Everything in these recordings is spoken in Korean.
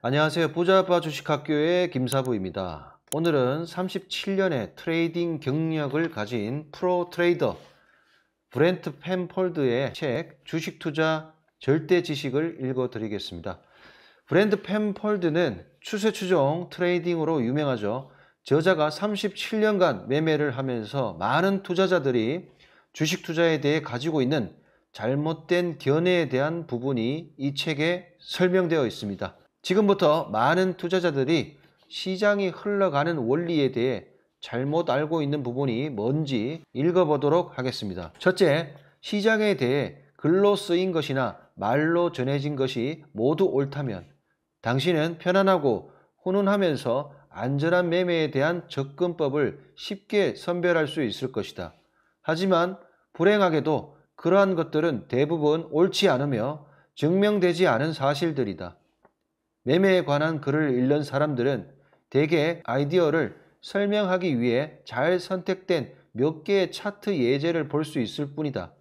안녕하세요. 부자바 주식학교의 김사부입니다. 오늘은 37년의 트레이딩 경력을 가진 프로 트레이더 브렌트 펜폴드의 책 주식 투자 절대 지식을 읽어 드리겠습니다. 브랜드 펜폴드는 추세 추종 트레이딩으로 유명하죠. 저자가 37년간 매매를 하면서 많은 투자자들이 주식 투자에 대해 가지고 있는 잘못된 견해에 대한 부분이 이 책에 설명되어 있습니다. 지금부터 많은 투자자들이 시장이 흘러가는 원리에 대해 잘못 알고 있는 부분이 뭔지 읽어보도록 하겠습니다. 첫째, 시장에 대해 글로 쓰인 것이나 말로 전해진 것이 모두 옳다면 당신은 편안하고 훈훈하면서 안전한 매매에 대한 접근법을 쉽게 선별할 수 있을 것이다. 하지만 불행하게도 그러한 것들은 대부분 옳지 않으며 증명되지 않은 사실들이다. 매매에 관한 글을 읽는 사람들은 대개 아이디어를 설명하기 위해 잘 선택된 몇 개의 차트 예제를 볼 수 있을 뿐이다.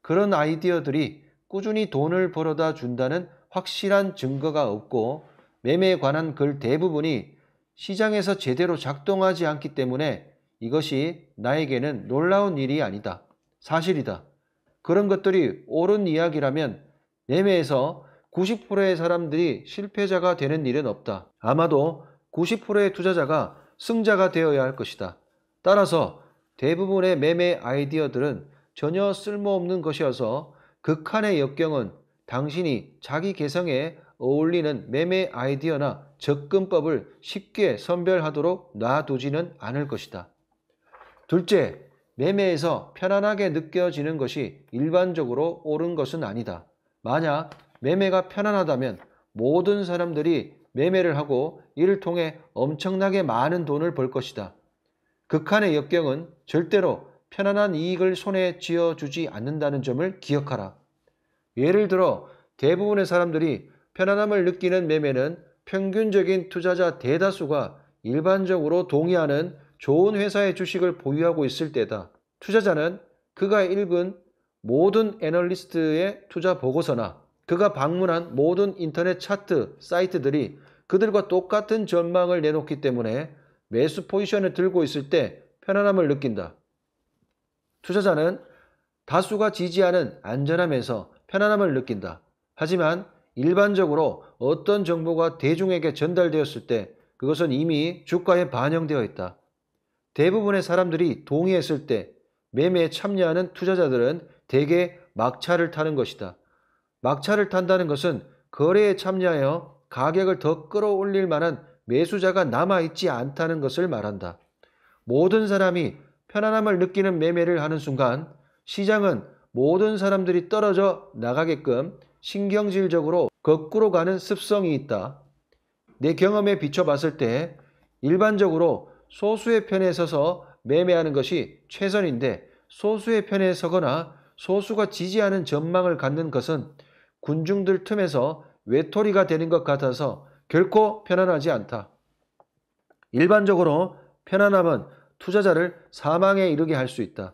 그런 아이디어들이 꾸준히 돈을 벌어다 준다는 확실한 증거가 없고 매매에 관한 글 대부분이 시장에서 제대로 작동하지 않기 때문에 이것이 나에게는 놀라운 일이 아니다. 사실이다. 그런 것들이 옳은 이야기라면 매매에서 90%의 사람들이 실패자가 되는 일은 없다. 아마도 90%의 투자자가 승자가 되어야 할 것이다. 따라서 대부분의 매매 아이디어들은 전혀 쓸모없는 것이어서 극한의 역경은 당신이 자기 개성에 어울리는 매매 아이디어나 접근법을 쉽게 선별하도록 놔두지는 않을 것이다. 둘째, 매매에서 편안하게 느껴지는 것이 일반적으로 옳은 것은 아니다. 만약 매매가 편안하다면 모든 사람들이 매매를 하고 이를 통해 엄청나게 많은 돈을 벌 것이다. 극한의 역경은 절대로 편안한 이익을 손에 쥐어주지 않는다는 점을 기억하라. 예를 들어 대부분의 사람들이 편안함을 느끼는 매매는 평균적인 투자자 대다수가 일반적으로 동의하는 좋은 회사의 주식을 보유하고 있을 때다. 투자자는 그가 읽은 모든 애널리스트의 투자 보고서나 그가 방문한 모든 인터넷 차트 사이트들이 그들과 똑같은 전망을 내놓기 때문에 매수 포지션을 들고 있을 때 편안함을 느낀다. 투자자는 다수가 지지하는 안전함에서 편안함을 느낀다. 하지만 일반적으로 어떤 정보가 대중에게 전달되었을 때 그것은 이미 주가에 반영되어 있다. 대부분의 사람들이 동의했을 때 매매에 참여하는 투자자들은 대개 막차를 타는 것이다. 막차를 탄다는 것은 거래에 참여하여 가격을 더 끌어올릴 만한 매수자가 남아있지 않다는 것을 말한다. 모든 사람이 편안함을 느끼는 매매를 하는 순간 시장은 모든 사람들이 떨어져 나가게끔 신경질적으로 거꾸로 가는 습성이 있다. 내 경험에 비춰봤을 때 일반적으로 소수의 편에 서서 매매하는 것이 최선인데 소수의 편에 서거나 소수가 지지하는 전망을 갖는 것은 군중들 틈에서 외톨이가 되는 것 같아서 결코 편안하지 않다. 일반적으로 편안함은 투자자를 사망에 이르게 할 수 있다.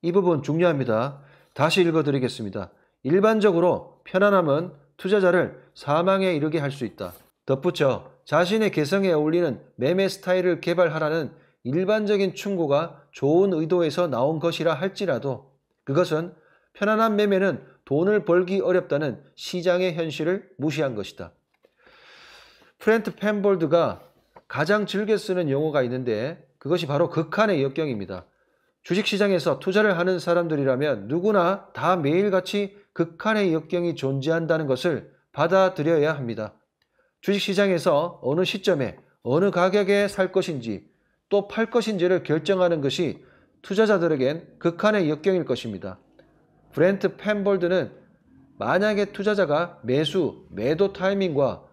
이 부분 중요합니다. 다시 읽어드리겠습니다. 일반적으로 편안함은 투자자를 사망에 이르게 할 수 있다. 덧붙여 자신의 개성에 어울리는 매매 스타일을 개발하라는 일반적인 충고가 좋은 의도에서 나온 것이라 할지라도 그것은 편안한 매매는 돈을 벌기 어렵다는 시장의 현실을 무시한 것이다. 프렌트 펜볼드가 가장 즐겨 쓰는 용어가 있는데 그것이 바로 극한의 역경입니다. 주식시장에서 투자를 하는 사람들이라면 누구나 다 매일같이 극한의 역경이 존재한다는 것을 받아들여야 합니다. 주식시장에서 어느 시점에 어느 가격에 살 것인지 또 팔 것인지를 결정하는 것이 투자자들에겐 극한의 역경일 것입니다. 브렌트 펜볼드는 만약에 투자자가 매수, 매도 타이밍과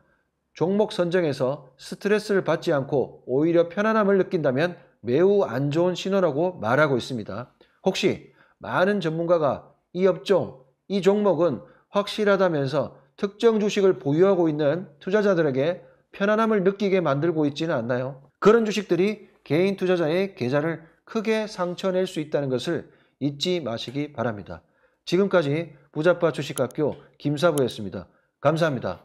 종목 선정에서 스트레스를 받지 않고 오히려 편안함을 느낀다면 매우 안 좋은 신호라고 말하고 있습니다. 혹시 많은 전문가가 이 업종, 이 종목은 확실하다면서 특정 주식을 보유하고 있는 투자자들에게 편안함을 느끼게 만들고 있지는 않나요? 그런 주식들이 개인 투자자의 계좌를 크게 상처낼 수 있다는 것을 잊지 마시기 바랍니다. 지금까지 부자빠 주식학교 김사부였습니다. 감사합니다.